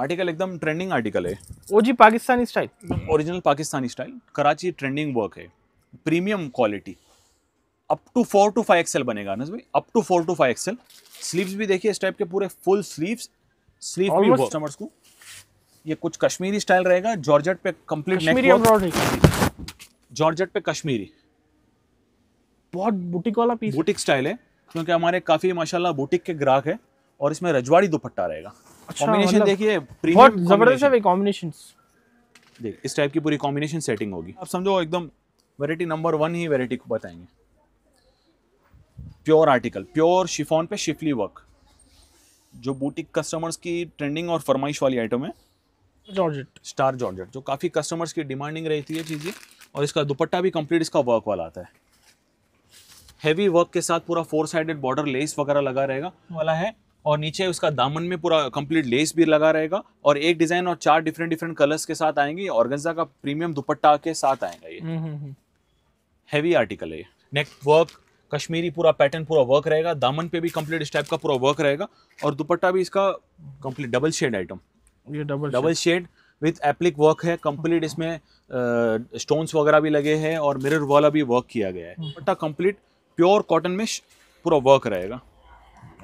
Article एकदम trending article है वो जी Pakistani style original Pakistani style Karachi trending work है premium quality up to four to five XL बनेगा ना भाई up to four to five XL sleeves भी देखिए इस टाइप के पूरे फुल स्लीव्स स्लीव भी कस्टमर्स को ये कुछ कश्मीरी स्टाइल रहेगा जॉर्जेट पे कंप्लीट जॉर्जेट पे कश्मीरी बहुत बुटीक वाला पीस बुटीक स्टाइल है क्योंकि हमारे काफ़ी माशाल्लाह बुटीक के ग्राहक है और इसमें रजवाड़ी दुपट्टा रहेगा कॉम्बिनेशन अच्छा, मतलब देखिए बहुत जबरदस्त है भाई कॉम्बिनेशंस देख इस टाइप की पूरी कॉम्बिनेशन सेटिंग होगी आप समझो एकदम वेराइटी नंबर वन ही वेराइटी को बताएंगे प्योर आर्टिकल प्योर शिफॉन पे शिफली वर्क जो बूटिक कस्टमर्स की ट्रेंडिंग और फरमाइश वाली आइटम है जॉर्जेट स्टार जॉर्जेट जो काफ़ी कस्टमर्स की डिमांडिंग रहती है चीज़ें और इसका दुपट्टा भी कंप्लीट इसका वर्क वाला आता है हैवी वर्क के साथ पूरा फोर साइडेड बॉर्डर लेस वगैरह लगा रहेगा वाला है और नीचे उसका दामन में पूरा कंप्लीट लेस भी लगा रहेगा और एक डिजाइन और चार डिफरेंट डिफरेंट कलर्स के साथ आएंगे ऑर्गेन्जा का प्रीमियम दुपट्टा के साथ आएगा ये हैवी हम्म, आर्टिकल हम्म, हम्म। है ये नेक वर्क कश्मीरी पूरा पैटर्न पूरा वर्क रहेगा दामन पे भी कंप्लीट इस टाइप का पूरा वर्क रहेगा और दुपट्टा भी इसका कंप्लीट डबल शेड आइटम ये double double shade with applique work है कंप्लीट इसमें स्टोन्स वगैरह भी लगे हैं और मिरर वाला भी वर्क किया गया है दुपट्टा कंप्लीट प्योर कॉटन में पूरा वर्क रहेगा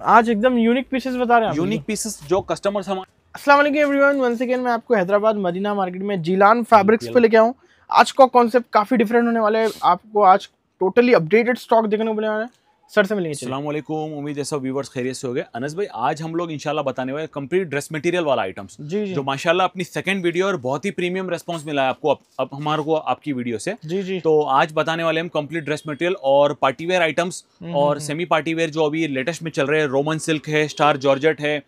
आज एकदम यूनिक पीसेस बता रहे हैं यूनिक पीसेस जो कस्टमर हमारे एवरीवन वंस अगेन मैं आपको हैदराबाद मदीना मार्केट में जीलान फैब्रिक्स पे लेके आऊँ आज का कॉन्सेप्ट काफ़ी डिफरेंट होने वाला है आपको आज टोटली अपडेटेड स्टॉक देखने को मिलने वाला है सर से मिलेंगे असलम उम्मीद है सब व्यूवर्स खैरियत से हो गए अनस भाई आज हम लोग इंशाल्लाह बताने वाले कंप्लीट ड्रेस मटेरियल वाला आइटम्स जी, जी जो माशाल्लाह अपनी सेकंड वीडियो और बहुत ही प्रीमियम रेस्पॉन्स मिला है आपको अब, अप, हमारे को आपकी वीडियो से जी जी तो आज बताने वाले हम कंप्लीट ड्रेस मटेरियल और पार्टीवेयर आइटम्स हम्म, और सेमी हम्म, पार्टीवेयर हम्म। जो अभी लेटेस्ट में चल रहे हैं रोमन सिल्क है स्टार जॉर्जट है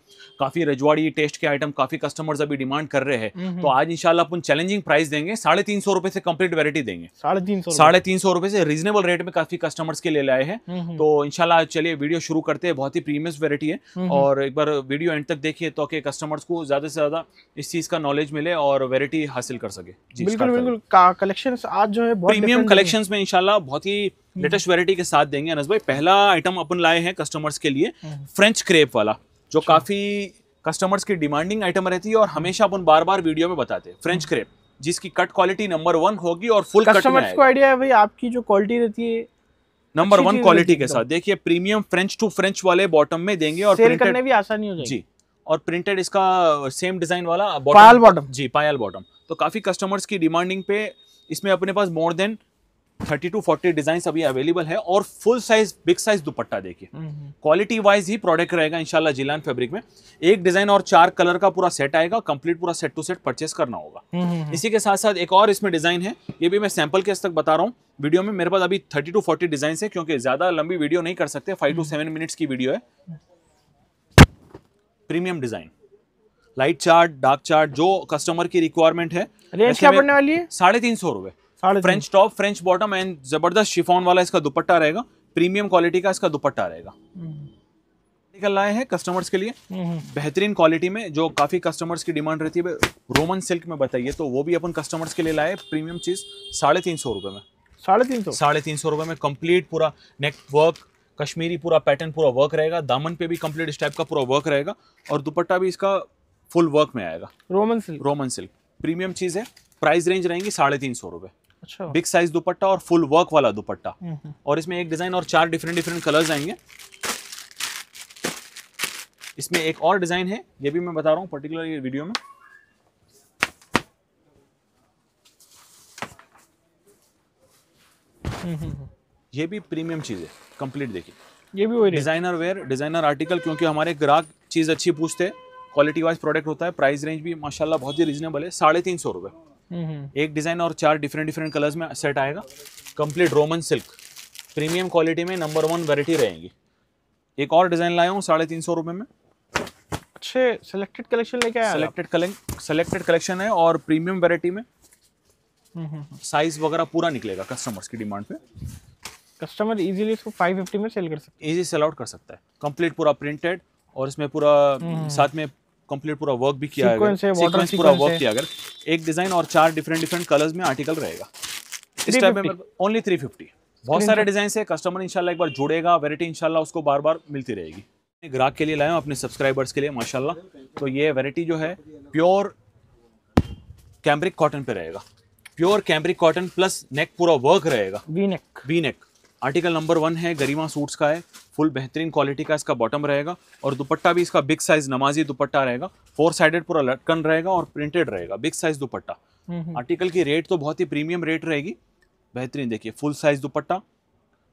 काफ़ी रजवाड़ी टेस्ट के आइटम काफ़ी कस्टमर्स अभी डिमांड कर रहे हैं तो आज इंशाल्लाह अपन चैलेंजिंग प्राइस देंगे साढ़े तीन सौ रुपए से कंप्लीट वेरायटी देंगे साढ़े तीन सौ साढ़े तीन सौ से रीजनेबल रेट में काफ़ी कस्टमर्स के ले लाए हैं तो इनशाला चलिए वीडियो शुरू करते हैं बहुत ही प्रीमियस वेराइटी है हम्म, हम्म। और एक बार वीडियो एंड तक देखिए तो कस्टमर्स को ज़्यादा से ज़्यादा इस चीज़ का नॉलेज मिले और वेरायटी हासिल कर सके बिल्कुल बिल्कुल कलेक्शन आज जो है प्रीमियम कलेक्शन में इनशाला बहुत ही लेटेस्ट हम्म। वेरायटी के साथ देंगे अनस भाई पहला आइटम अपन लाए हैं कस्टमर्स के लिए फ्रेंच क्रेप वाला जो अच्छा। काफ़ी कस्टमर्स की डिमांडिंग आइटम रहती है और हमेशा अपन बार बार वीडियो में बताते हैं फ्रेंच क्रेप जिसकी कट क्वालिटी नंबर वन होगी और फुल कस्टमर्स को आइडिया है भाई आपकी जो क्वालिटी रहती है नंबर वन क्वालिटी के साथ देखिए प्रीमियम फ्रेंच टू फ्रेंच वाले बॉटम में देंगे और सेल करने भी आसानी हो जाएगी जी और प्रिंटेड इसका सेम डिजाइन वाला पायल बॉटम जी पायल बॉटम तो काफी कस्टमर्स की डिमांडिंग पे इसमें अपने पास more than thirty to forty design अभी अवेलेबल है और full size big size dupatta देखिए क्वालिटी हम्म, वाइज हम्म। ही प्रोडक्ट रहेगा इनशाला जिलान फेब्रिक में एक डिजाइन और चार कलर का पूरा सेट आएगा कंप्लीट पूरा सेट टू सेट परचेस करना होगा हम्म, इसी के साथ साथ एक और इसमें डिजाइन है ये भी मैं सैंपल के तक बता रहा हूँ वीडियो में मेरे पास अभी थर्टी टू फोर्टी डिजाइन है क्योंकि ज्यादा लंबी वीडियो नहीं कर सकते फाइव टू सेवन मिनट्स की वीडियो है premium design light chart dark chart जो कस्टमर की रिक्वायरमेंट है साढ़े तीन सौ रुपए French top French bottom and जबरदस्त शिफॉन वाला इसका दुपट्टा रहेगा प्रीमियम क्वालिटी का इसका दुपट्टा रहेगा निकल हम्म। लाए हैं कस्टमर्स के लिए हम्म, हम्म। बेहतरीन क्वालिटी में जो काफ़ी कस्टमर्स की डिमांड रहती है रोमन सिल्क में बताइए तो वो भी अपन कस्टमर्स के लिए लाए प्रीमियम चीज़ साढ़े तीन सौ रुपए में साढ़े तीन सौ साढ़े तीन सौ रुपये में कंप्लीट पूरा नेक वर्क कश्मीरी पूरा पैटर्न पूरा वर्क रहेगा दामन पे भी कंप्लीट इस टाइप का पूरा वर्क रहेगा और दुपट्टा भी इसका फुल वर्क में आएगा Roman silk Roman silk premium चीज़ है प्राइस रेंज रहेंगी साढ़े तीन सौ रुपये अच्छा बिग साइज दुपट्टा और फुल वर्क वाला दुपट्टा हम्म, हम्म। और इसमें एक डिजाइन और चार डिफरेंट डिफरेंट कलर्स आएंगे इसमें एक और डिजाइन है ये भी मैं बता रहा हूँ पर्टिकुलर वीडियो में हम्म, ये भी प्रीमियम चीज है कंप्लीट देखिए ये भी वही डिजाइनर वेयर डिजाइनर आर्टिकल क्योंकि हमारे ग्राहक चीज अच्छी पूछते हैं क्वालिटी वाइज प्रोडक्ट होता है प्राइस रेंज भी माशाल्लाह बहुत ही रीजनेबल है साढ़े तीन सौ रुपए हम्म। एक डिजाइन और चार डिफरेंट डिफरेंट कलर्स में सेट आएगा complete Roman silk premium quality में नंबर वन वेराइटी रहेगी एक और डिजाइन लाया हूँ साढ़े तीन सौ रुपए में अच्छे सिलेक्टेड कलेक्शन लेके आया सिलेक्टेड सिलेक्टेड कलेक्शन है और प्रीमियम वेराइटी में साइज हम्म, हम्म, वगैरह पूरा निकलेगा कस्टमर्स की डिमांड पे कस्टमर इजीली इसको 550 में सेल कर सकता है इजी सेल आउट कर सकता है कंप्लीट पूरा प्रिंटेड और इसमें पूरा साथ में कंप्लीट पूरा वर्क भी किया है सीक्वेंस पूरा वर्क किया अगर एक डिजाइन और चार डिफरेंट डिफरेंट कलर्स में आर्टिकल रहेगा इस टाइप में ओनली थ्री फिफ्टी बहुत सारे डिजाइन है कस्टमर इंशाल्लाह एक बार जुड़ेगा वेरायटी इंशाल्लाह उसको बार बार मिलती रहेगी ग्राहक के लिए लाए अपने सब्सक्राइबर्स के लिए माशाल्लाह तो ये वेरायटी जो है प्योर कैम्ब्रिक कॉटन पे रहेगा pure cambric cotton plus neck पूरा वर्क रहेगा V neck V neck article number one है गरिमा सूट्स का है फुल बेहतरीन क्वालिटी का इसका बॉटम रहेगा और दुपट्टा भी इसका बिग साइज नमाजी दुपट्टा रहेगा फोर साइडेड पूरा लटकन रहेगा और प्रिंटेड रहेगा बिग साइज दुपट्टा आर्टिकल हम्म, हम्म। की रेट तो बहुत ही प्रीमियम रेट रहेगी बेहतरीन देखिए फुल साइज दुपट्टा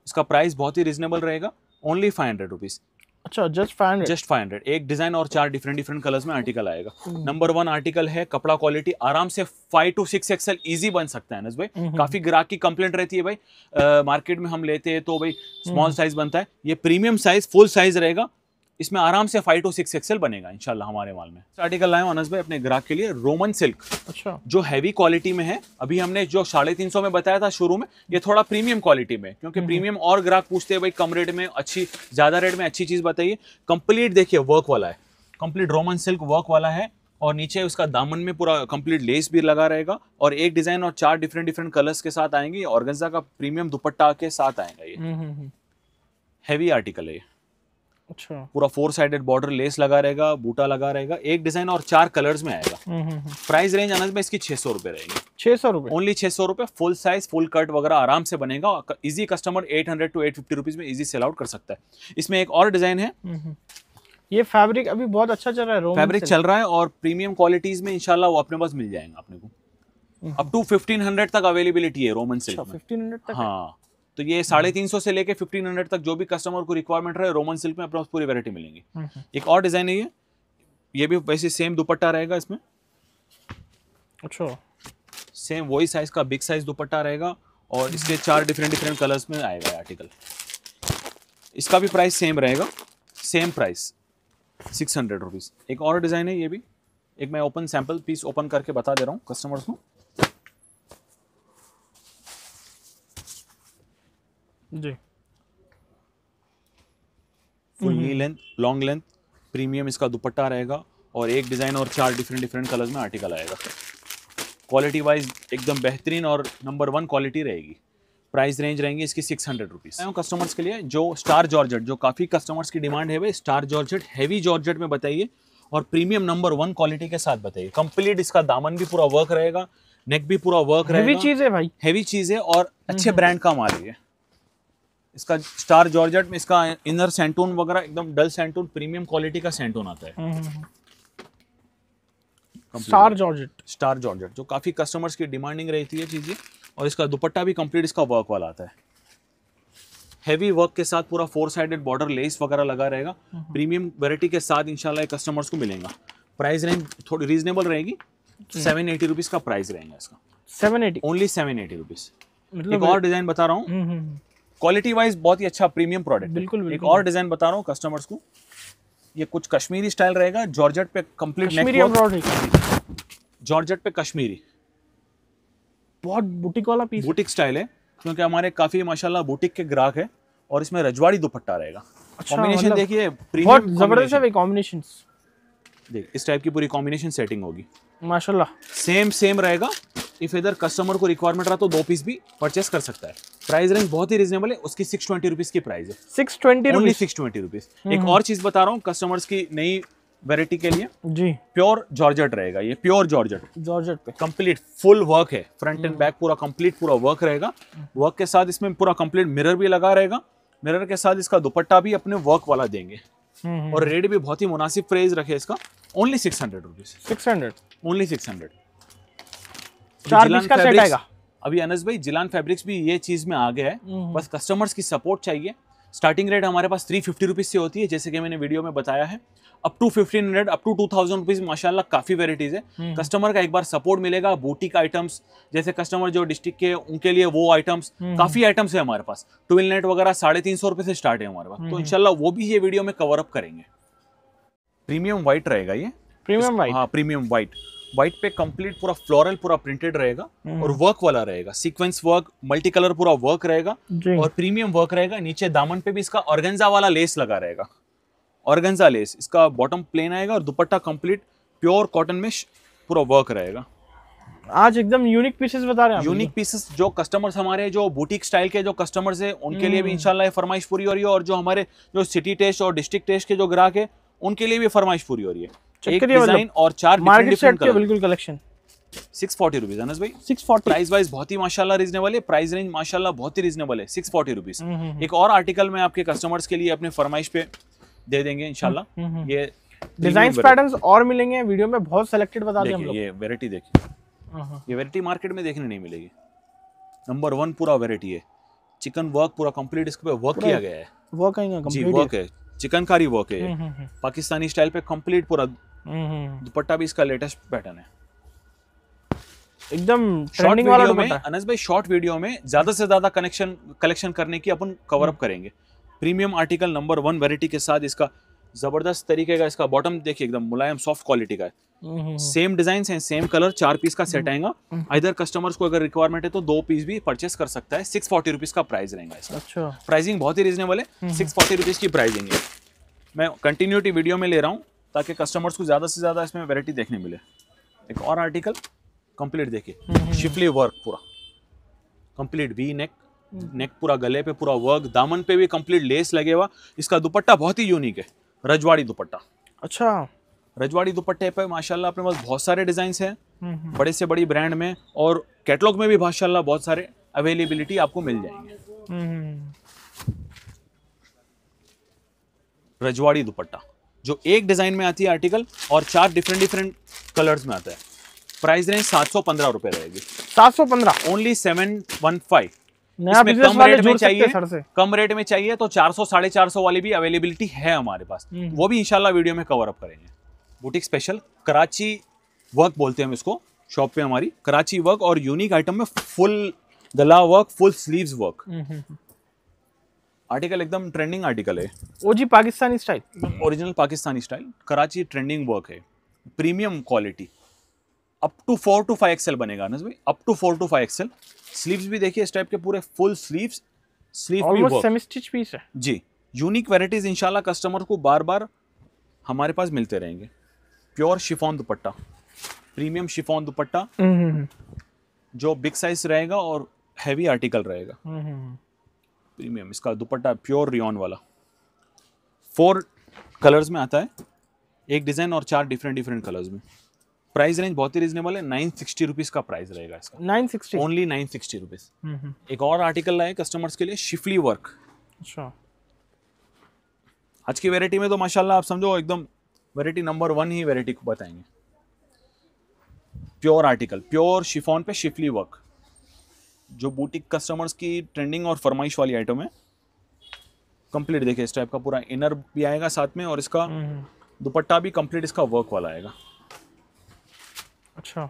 इसका प्राइस बहुत ही रिजनेबल रहेगा ओनली फाइव हंड्रेड रुपीज़ अच्छा just five just five hundred एक डिजाइन और चार डिफरेंट डिफरेंट कलर्स में आर्टिकल आएगा नंबर वन आर्टिकल है कपड़ा क्वालिटी आराम से five to six XL easy बन सकता है अनस भाई हम्म, हम्म। काफी ग्राहक की कंप्लेंट रहती है भाई मार्केट में हम लेते हैं तो भाई स्मॉल हम्म। साइज बनता है ये प्रीमियम साइज फुल साइज रहेगा इसमें आराम से फाइव टू सिक्स एक्सेल बनेगा इनशाला हमारे माल में आर्टिकल लाए अनस भाई अपने ग्राहक के लिए रोमन सिल्क अच्छा जो हैवी क्वालिटी में है अभी हमने जो साढ़े तीन सौ में बताया था शुरू में ये थोड़ा प्रीमियम क्वालिटी में क्योंकि प्रीमियम हम्म। और ग्राहक पूछते हैं भाई कम रेट में अच्छी ज्यादा रेट में अच्छी चीज बताइए कंप्लीट देखिए वर्क वाला है कंप्लीट रोमन सिल्क वर्क वाला है और नीचे उसका दामन में पूरा कंप्लीट लेस भी लगा रहेगा और एक डिजाइन और चार डिफरेंट डिफरेंट कलर्स के साथ आएंगे ऑर्गेन्जा का प्रीमियम दुपट्टा के साथ आएगा ये हैवी हम्म, आर्टिकल हम्म, है ये अच्छा पूरा फोर साइडेड बॉर्डर लेस लगा रहेगा बूटा लगा रहेगा एक डिजाइन और चार कलर्स में आएगा प्राइस रेंज अनाज में इसकी छह सौ रुपए रहेगी छह सौ रुपए ओनली छह सौ रुपए फुल साइज फुल कट वगैरह आराम से बनेगा easy customer eight hundred to eight fifty rupees में इजी सेल आउट कर सकता है इसमें एक और डिजाइन है हम्म, हम्म। ये फैब्रिक अभी बहुत अच्छा चल रहा है फैब्रिक चल रहा है और प्रीमियम क्वालिटीज में इनशाला वो अपने पास मिल जाएगा अपने को अप टू फिफ्टीन हंड्रेड तक अवेलेबिलिटी है रोमन सिल्क फिफ्टीन हंड्रेड तक हाँ तो ये साढ़े तीन सौ से लेके फिफ्टीन हंड्रेड तक जो भी कस्टमर को रिक्वायरमेंट रहे रोमन सिल्क में अपना पूरी वेरायटी मिलेंगी एक और डिज़ाइन है ये ये भी वैसे सेम दुपट्टा रहेगा इसमें अच्छा सेम वही साइज़ का बिग साइज़ दुपट्टा रहेगा और इसके चार डिफरेंट डिफरेंट कलर्स में आएगा आर्टिकल इसका भी प्राइस सेम रहेगा same price six hundred rupees एक और डिज़ाइन है ये भी एक मैं ओपन सैम्पल पीस ओपन करके बता दे रहा हूँ कस्टमर्स को लेंथ लॉन्ग लेंथ प्रीमियम इसका दुपट्टा रहेगा और एक डिज़ाइन और चार डिफरेंट डिफरेंट कलर्स में आर्टिकल आएगा क्वालिटी वाइज एकदम बेहतरीन और नंबर वन क्वालिटी रहेगी प्राइस रेंज रहेंगे इसकी सिक्स हंड्रेड रुपीज़ आए कस्टमर्स के लिए जो स्टार जॉर्जेट जो काफ़ी कस्टमर्स की डिमांड है भाई स्टार जॉर्जेट हैवी जॉर्जेट में बताइए और प्रीमियम नंबर वन क्वालिटी के साथ बताइए कंप्लीट इसका दामन भी पूरा वर्क रहेगा नेक भी पूरा वर्क रहेगा हैवी चीज़ है भाई हैवी चीज़ है और अच्छे ब्रांड हम्म। का माल है इसका स्टार जॉर्जेट में इसका इनर सेंटून वगैरह एकदम डल सेंटून प्रीमियम क्वालिटी का सेंटून आता है हम्म, हम्म, हम्म। स्टार जॉर्जेट स्टार जॉर्जेट जो काफी कस्टमर्स की डिमांडिंग रहती है चीजें और इसका दुपट्टा भी कंप्लीट इसका वर्क वाला आता है हैवी वर्क के साथ पूरा फोर साइडेड बॉर्डर लेस वगैरह लगा रहेगा प्रीमियम वेराइटी के साथ इंशाल्लाह कस्टमर्स को मिलेगा प्राइस रेंज थोड़ी रीजनेबल रहेगी सेवन एटी रुपीज का प्राइस रहेगा इसका seven eighty only seven eighty rupees एक और डिजाइन बता रहा हूँ क्वालिटी वाइज बहुत ही अच्छा प्रीमियम प्रोडक्ट बिल्कुल, बिल्कुल एक और डिजाइन बता रहा हूँ कस्टमर्स को ये कुछ कश्मीरी स्टाइल रहेगा जॉर्जेट पे कंप्लीट जॉर्जेट पे कश्मीरी बहुत बुटीक वाला पीस बुटीक स्टाइल है क्योंकि हमारे काफी माशाल्लाह बुटीक के ग्राहक है और इसमें रजवाड़ी दुपट्टा रहेगा कॉम्बिनेशन अच्छा, मतलब देखिए बहुत जबरदस्त है कॉम्बिनेशन देख इस टाइप की पूरी कॉम्बिनेशन सेटिंग होगी माशाल्लाह सेम सेम रहेगा इफ इधर कस्टमर को रिक्वायरमेंट रहा तो दो पीस भी परचेस कर सकता है प्राइस रेंज बहुत ही रीजनेबल है उसकी सिक्स ट्वेंटी रुपीज की प्राइस है six twenty only six twenty rupees एक और चीज बता रहा हूँ कस्टमर्स की नई वेरायटी के लिए जी प्योर जॉर्जेट रहेगा ये प्योर जॉर्जेट जॉर्जेट पे कंप्लीट फुल वर्क है फ्रंट एंड बैक पूरा कंप्लीट पूरा वर्क रहेगा वर्क के साथ इसमें पूरा कंप्लीट मिरर भी लगा रहेगा मिरर के साथ इसका दुपट्टा भी अपने वर्क वाला देंगे हम्म, हम्म। और रेट भी बहुत ही मुनासिब प्राइस रखे इसका only six hundred rupees six hundred only six hundred चार पीस का सेट आएगा अभी अनस भाई जिलान फैब्रिक्स भी ये चीज में आ गया है हम्म। बस कस्टमर्स की सपोर्ट चाहिए स्टार्टिंग रेट हमारे पास थ्री फिफ्टी रुपीज़ से होती है जैसे कि मैंने वीडियो में बताया है up to fifteen hundred up to two thousand rupees माशाला काफ़ी वेराइटीज़ है कस्टमर हम्म। का एक बार सपोर्ट मिलेगा बूटिक आइटम्स जैसे कस्टमर जो डिस्ट्रिक्ट के उनके लिए वो आइटम्स काफ़ी आइटम्स है हमारे पास ट्विल नेट वगैरह साढ़े तीन सौ रुपए से स्टार्ट है हमारे पास तो हम्म। इनशाला वो भी ये वीडियो में कवर अप करेंगे प्रीमियम व्हाइट रहेगा ये प्रीमियम वाइट हाँ प्रीमियम व्हाइट व्हाइट पे कंप्लीट पूरा फ्लोरल पूरा प्रिंटेड रहेगा हम्म। और वर्क वाला रहेगा सीक्वेंस वर्क मल्टी कलर पूरा वर्क रहेगा और प्रीमियम वर्क रहेगा नीचे दामन पे भी इसका ऑर्गेंजा वाला लेस लगा रहेगा ऑर्गेंजा लेस इसका बॉटम प्लेन आएगा और दुपट्टा कंप्लीट प्योर कॉटन में पूरा वर्क रहेगा आज एकदम यूनिक पीसेस बता रहे हैं यूनिक पीसेस जो कस्टमर्स हमारे जो बुटीक स्टाइल के जो कस्टमर्स है उनके लिए भी हम्म। इंशाल्लाह फरमाइश पूरी हो रही है और जो हमारे जो सिटी टेस्ट और डिस्ट्रिक्ट टेस्ट के जो ग्राहक है उनके लिए भी फरमाइश पूरी हो रही है एक मतलब। डिजाइन और चार मार्केट सेट के बिल्कुल कलेक्शन सिक्स फोर्टी अनस भाई सिक्स प्राइस वाइज बहुत ही माशाल्लाह रीजनेबल है प्राइस रेंज माशाल्लाह बहुत ही रीजनेबल है सिक्स फोर्टी हम्म, हम्म, हम्म। एक और आर्टिकल मैं आपके कस्टमर्स के लिए अपने फरमाइश पे दे देंगे इनशाला ये डिजाइन पैटर्न और मिलेंगे वीडियो में बहुत सिलेक्टेड बता दें हम लोग ये वेरायटी देखिए हाँ, हाँ। ये वेरायटी मार्केट में देखने नहीं मिलेगी नंबर वन पूरा वेरायटी है चिकन वर्क पूरा कंप्लीट इसके पे वर्क किया गया है वर्क जी वर्क है चिकनकारी वर्क है पाकिस्तानी स्टाइल पे कंप्लीट पूरा हम्म। दुपट्टा भी इसका लेटेस्ट पैटर्न है एकदम ट्रेंडिंग वाला दुपट्टा अनस भाई शॉर्ट वीडियो में ज्यादा से ज्यादा कनेक्शन कलेक्शन करने की अपन कवर अप हम्म। करेंगे premium article number one variety के साथ इसका जबरदस्त तरीके का इसका बॉटम देखिए एकदम मुलायम सॉफ्ट क्वालिटी का है सेम डिजाइन है सेम कलर चार पीस का सेट हम्म, आएगा इधर कस्टमर्स को अगर रिक्वायरमेंट है तो दो पीस भी परचेस कर सकता है सिक्स फोर्टी रुपीज का प्राइस रहेगा इसका अच्छा प्राइसिंग बहुत ही रीजनेबल है सिक्स फोर्टी रुपीज की प्राइसिंग है मैं कंटिन्यूटी वीडियो में ले रहा हूँ ताकि कस्टमर्स को ज़्यादा से ज़्यादा इसमें वेराइटी देखने मिले एक और आर्टिकल कंप्लीट देखिए शिफली हम्म, वर्क हम्म। पूरा कंप्लीट वी नेक नेक पूरा गले पे पूरा वर्क दामन पे भी कंप्लीट लेस लगे हुआ इसका दुपट्टा बहुत ही यूनिक है रजवाड़ी दुपट्टा अच्छा रजवाड़ी दुपट्टे पे माशाल्लाह अपने पास बहुत सारे डिजाइन हैं हम्म, बड़े से बड़ी ब्रांड में और कैटलॉग में भी माशाल्लाह बहुत सारे अवेलेबिलिटी आपको मिल जाएंगे रजवाड़ी दुपट्टा जो एक डिज़ाइन में आती है आर्टिकल और चार डिफरेंट डिफरेंट कलर्स में आता है प्राइस रेंज सात सौ पंद्रह रुपए रहेगी सात सौ पंद्रह ओनली सेवन वन फाइव कम रेट में चाहिए कम रेट में चाहिए तो चार सौ साढ़े चार सौ वाली भी अवेलेबिलिटी है हमारे पास हम्म, हम्म। वो भी इनशाला वीडियो में कवर अप करेंगे बुटीक स्पेशल कराची वर्क बोलते हैं हम इसको शॉप पे हमारी कराची वर्क और यूनिक आइटम में फुल गला work full sleeves work article एकदम ट्रेंडिंग आर्टिकल है वो जी Pakistani style original Pakistani style Karachi trending work है premium quality up to four to five XL बनेगा ना भाई up to four to five XL sleeves भी देखिए इस टाइप के पूरे फुल स्लीव्स स्लीव भी सेमी स्टिच पीस है जी यूनिक वेराइटीज इंशाल्लाह कस्टमर को बार बार हमारे पास मिलते रहेंगे प्योर शिफॉन दुपट्टा प्रीमियम शिफॉन दुपट्टा हम्म, हम्म, हम्म। जो बिग साइज रहेगा और हैवी आर्टिकल रहेगा प्रीमियम इसका दुपट्टा प्योर रियॉन वाला फोर कलर्स में आता है एक डिज़ाइन और चार डिफरेंट डिफरेंट कलर्स में प्राइस रेंज बहुत ही रीजनेबल है नाइन सिक्सटी रुपीज़ का प्राइस रहेगा इसका nine sixty only nine sixty rupees एक और आर्टिकल लाए कस्टमर्स के लिए शिफली वर्क अच्छा आज की वेराइटी में तो माशाल्लाह आप समझो एकदम वेराइटी नंबर वन ही वेराइटी को बताएंगे प्योर आर्टिकल प्योर शिफॉन पे शिफली वर्क जो बूटिक कस्टमर्स की ट्रेंडिंग और फरमाइश वाली आइटम है कंप्लीट देखिए इस टाइप का पूरा इनर भी आएगा साथ में और इसका हम्म, हम्म। दुपट्टा भी कंप्लीट इसका वर्क वाला आएगा अच्छा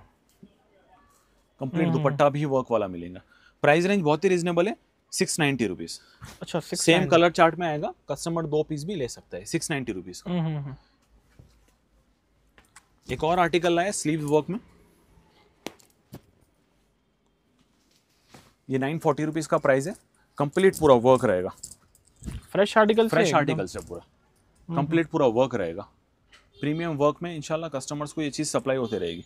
कंप्लीट हम्म, दुपट्टा भी वर्क वाला मिलेगा प्राइस रेंज बहुत ही रीजनेबल है सिक्स नाइन्टी रुपीज अच्छा सेम कलर चार्ट में आएगा कस्टमर दो पीस भी ले सकता है सिक्स नाइन्टी रुपीज एक और आर्टिकल लाया स्लीव वर्क में ये नाइन फोर्टी रुपीज़ का प्राइस है कंप्लीट पूरा वर्क रहेगा फ्रेश आर्टिकल फ्रेश आर्टिकल से पूरा कंप्लीट हम्म। पूरा वर्क रहेगा प्रीमियम वर्क में इंशाल्लाह कस्टमर्स को ये चीज़ सप्लाई होती रहेगी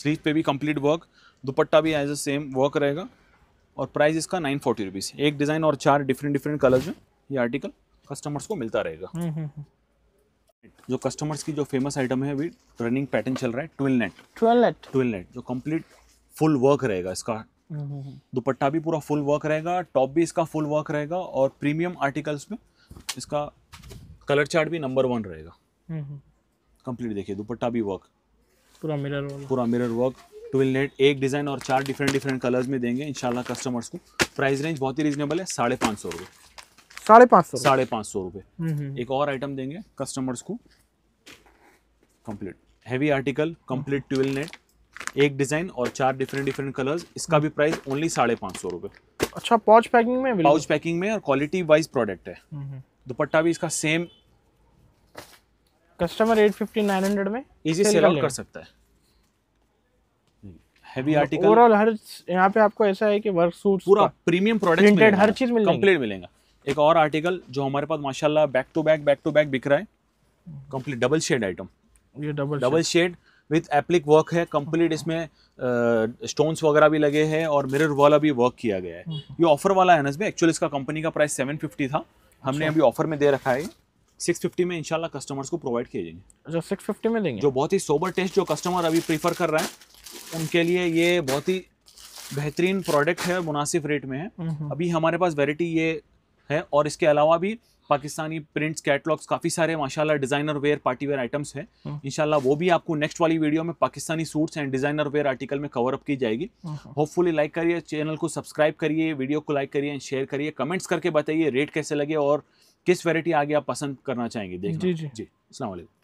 स्लीव पे भी कंप्लीट वर्क दुपट्टा भी एज अ सेम वर्क रहेगा और प्राइस इसका नाइन फोर्टी रुपीज़ एक डिज़ाइन और चार डिफरेंट डिफरेंट कलर्स में ये आर्टिकल कस्टमर्स को मिलता रहेगा हम्म, हम्म, जो कस्टमर्स की जो फेमस आइटम है अभी रनिंग पैटर्न चल रहा है twill net twill net twill net जो कंप्लीट फुल वर्क रहेगा इसका दुपट्टा भी पूरा फुल वर्क रहेगा टॉप भी इसका फुल वर्क रहेगा और प्रीमियम आर्टिकल्स में इसका कलर चार्ट भी नंबर वन रहेगा कंप्लीट देखिए दुपट्टा भी वर्क पूरा मिरर वर्क पूरा मिरर वर्क ट्विल नेट एक डिज़ाइन और चार डिफरेंट डिफरेंट कलर्स में देंगे इंशाल्लाह कस्टमर्स को प्राइस रेंज बहुत ही रीजनेबल है साढ़े पाँच सौ रुपये साढ़े पाँच सौ साढ़े पाँच सौ रुपये एक और आइटम देंगे कस्टमर्स को complete heavy article complete twill net एक डिजाइन और चार डिफरेंट डिफरेंट कलर्स इसका भी प्राइस ओनली साढ़े पाँच सौ रुपए अच्छा पाउच पैकिंग में पाउच पैकिंग में और क्वालिटी वाइज प्रोडक्ट है दुपट्टा भी इसका same customer eight fifty nine hundred में इजी सेल आउट कर सकता है हैवी आर्टिकल ओवरऑल हर यहाँ पे आपको ऐसा है कि वर्क सूट पूरा प्रीमियम प्रोडक्ट हर चीज मिलेगा कंप्लीट मिलेगा एक और आर्टिकल जो हमारे पास माशाल्लाह back to back back to back बिक रहा है कंप्लीट डबल शेड आइटम ये double double shade with applique work है कम्प्लीट इसमें स्टोन्स वगैरह भी लगे हैं और मिरर वाला भी वर्क किया गया है हम्म, हम्म। ये ऑफर वाला है ना इसमें एक्चुअली इसका कंपनी का प्राइस सेवन फिफ्टी था हमने अच्छा। अभी ऑफर में दे रखा है सिक्स फिफ्टी में इनशाला कस्टमर्स को प्रोवाइड किए जाएंगे अच्छा सिक्स फिफ्टी में देंगे जो बहुत ही सोबर टेस्ट जो कस्टमर अभी प्रीफर कर रहा है उनके लिए ये बहुत ही बेहतरीन प्रोडक्ट है मुनासिब रेट में है हम्म, अभी हमारे पास वेराइटी ये है और इसके अलावा भी पाकिस्तानी प्रिंट्स कैटलॉग्स काफ़ी सारे माशाल्लाह designer wear party wear items हैं हाँ। इनशाला वो भी आपको नेक्स्ट वाली वीडियो में Pakistani suits and designer wear article में कवर अप की जाएगी होपफुली हाँ, लाइक हाँ। करिए चैनल को सब्सक्राइब करिए वीडियो को लाइक करिए शेयर करिए कमेंट्स करके बताइए रेट कैसे लगे और किस वेराइटी आगे आप पसंद करना चाहेंगे देखिए जी जी जी अलैक्म